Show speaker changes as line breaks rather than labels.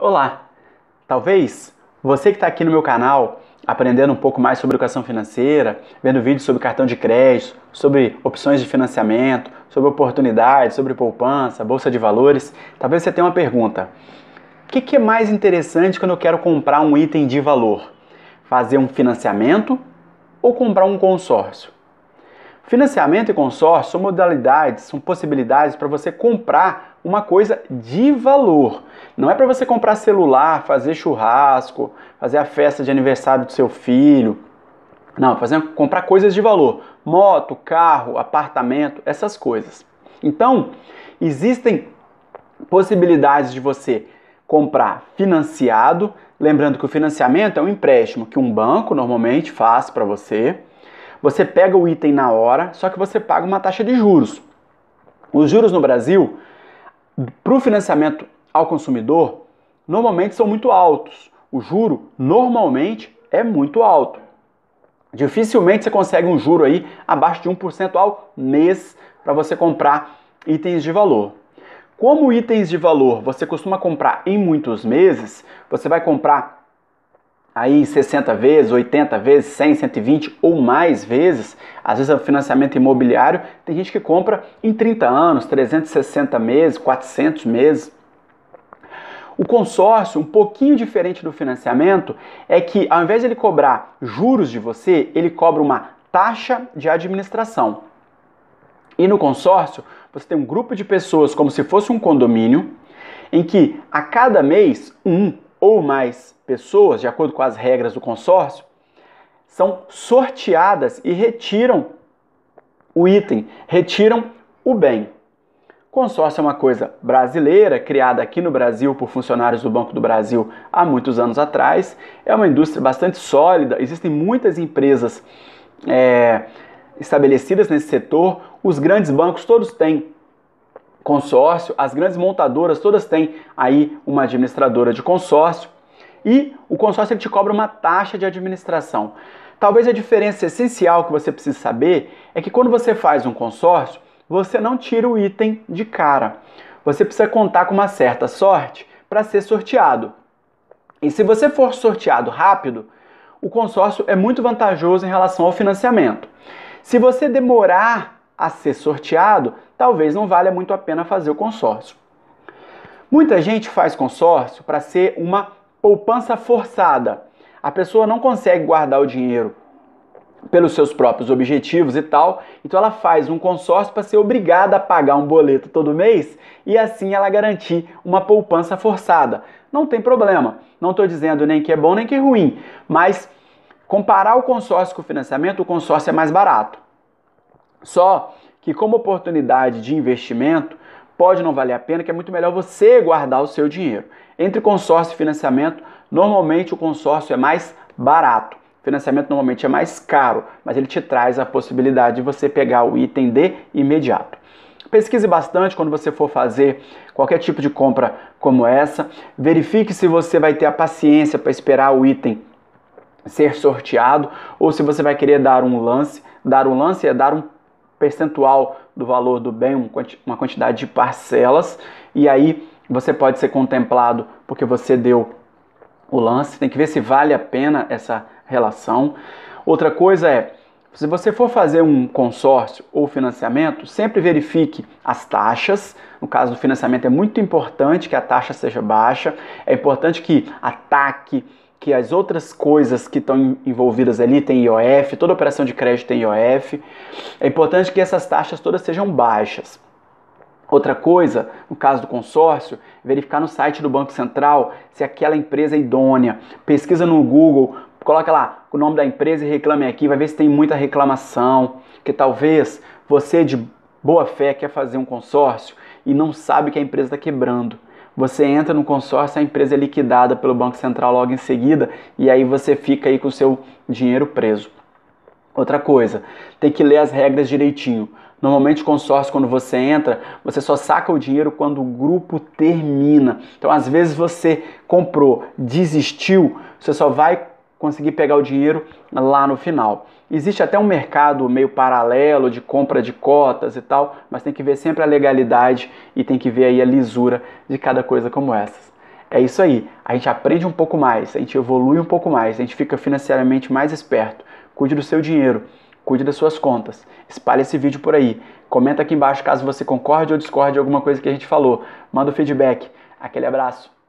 Olá! Talvez você que está aqui no meu canal aprendendo um pouco mais sobre educação financeira, vendo vídeos sobre cartão de crédito, sobre opções de financiamento, sobre oportunidades, sobre poupança, bolsa de valores, talvez você tenha uma pergunta. O que, que é mais interessante quando eu quero comprar um item de valor? Fazer um financiamento ou comprar um consórcio? Financiamento e consórcio são modalidades, são possibilidades para você comprar uma coisa de valor. Não é para você comprar celular, fazer churrasco, fazer a festa de aniversário do seu filho. Não, fazer, comprar coisas de valor. Moto, carro, apartamento, essas coisas. Então, existem possibilidades de você comprar financiado. Lembrando que o financiamento é um empréstimo que um banco normalmente faz para você. Você pega o item na hora, só que você paga uma taxa de juros. Os juros no Brasil para o financiamento ao consumidor normalmente são muito altos. O juro normalmente é muito alto. Dificilmente você consegue um juro aí abaixo de 1% ao mês para você comprar itens de valor. Como itens de valor você costuma comprar em muitos meses, você vai comprar aí 60 vezes, 80 vezes, 100, 120 ou mais vezes. Às vezes é o financiamento imobiliário, tem gente que compra em 30 anos, 360 meses, 400 meses. O consórcio, um pouquinho diferente do financiamento, é que ao invés de ele cobrar juros de você, ele cobra uma taxa de administração. E no consórcio, você tem um grupo de pessoas como se fosse um condomínio, em que a cada mês um ou mais pessoas, de acordo com as regras do consórcio, são sorteadas e retiram o item, retiram o bem. Consórcio é uma coisa brasileira, criada aqui no Brasil por funcionários do Banco do Brasil há muitos anos atrás. É uma indústria bastante sólida, existem muitas empresas é, estabelecidas nesse setor. Os grandes bancos todos têm consórcio, as grandes montadoras todas têm aí uma administradora de consórcio e o consórcio ele te cobra uma taxa de administração. Talvez a diferença essencial que você precisa saber é que quando você faz um consórcio, você não tira o item de cara. Você precisa contar com uma certa sorte para ser sorteado. E se você for sorteado rápido, o consórcio é muito vantajoso em relação ao financiamento. Se você demorar a ser sorteado, talvez não valha muito a pena fazer o consórcio. Muita gente faz consórcio para ser uma poupança forçada. A pessoa não consegue guardar o dinheiro pelos seus próprios objetivos e tal. Então ela faz um consórcio para ser obrigada a pagar um boleto todo mês e assim ela garantir uma poupança forçada. Não tem problema. Não estou dizendo nem que é bom nem que é ruim, mas comparar o consórcio com o financiamento, o consórcio é mais barato. Só que, como oportunidade de investimento, pode não valer a pena, que é muito melhor você guardar o seu dinheiro. Entre consórcio e financiamento, normalmente o consórcio é mais barato. O financiamento normalmente é mais caro, mas ele te traz a possibilidade de você pegar o item de imediato. Pesquise bastante quando você for fazer qualquer tipo de compra como essa. Verifique se você vai ter a paciência para esperar o item ser sorteado ou se você vai querer dar um lance. Dar um lance é dar um percentual do valor do bem, uma quantidade de parcelas, e aí você pode ser contemplado porque você deu o lance, tem que ver se vale a pena essa relação. Outra coisa é, se você for fazer um consórcio ou financiamento, sempre verifique as taxas. No caso do financiamento, é muito importante que a taxa seja baixa, é importante que ataque que as outras coisas que estão envolvidas ali têm IOF, toda operação de crédito tem IOF. É importante que essas taxas todas sejam baixas. Outra coisa, no caso do consórcio, verificar no site do Banco Central se aquela empresa é idônea. Pesquisa no Google, coloca lá o nome da empresa e reclame aqui, vai ver se tem muita reclamação, que talvez você de boa fé quer fazer um consórcio e não sabe que a empresa está quebrando você entra no consórcio, a empresa é liquidada pelo Banco Central logo em seguida e aí você fica aí com o seu dinheiro preso. Outra coisa, tem que ler as regras direitinho. Normalmente, consórcio, quando você entra, você só saca o dinheiro quando o grupo termina. Então, às vezes, você comprou, desistiu, você só vai conseguir pegar o dinheiro lá no final. Existe até um mercado meio paralelo de compra de cotas e tal, mas tem que ver sempre a legalidade e tem que ver aí a lisura de cada coisa como essas. É isso aí. A gente aprende um pouco mais, a gente evolui um pouco mais, a gente fica financeiramente mais esperto. Cuide do seu dinheiro, cuide das suas contas. Espalhe esse vídeo por aí. Comenta aqui embaixo caso você concorde ou discorde de alguma coisa que a gente falou. Manda o um feedback. Aquele abraço.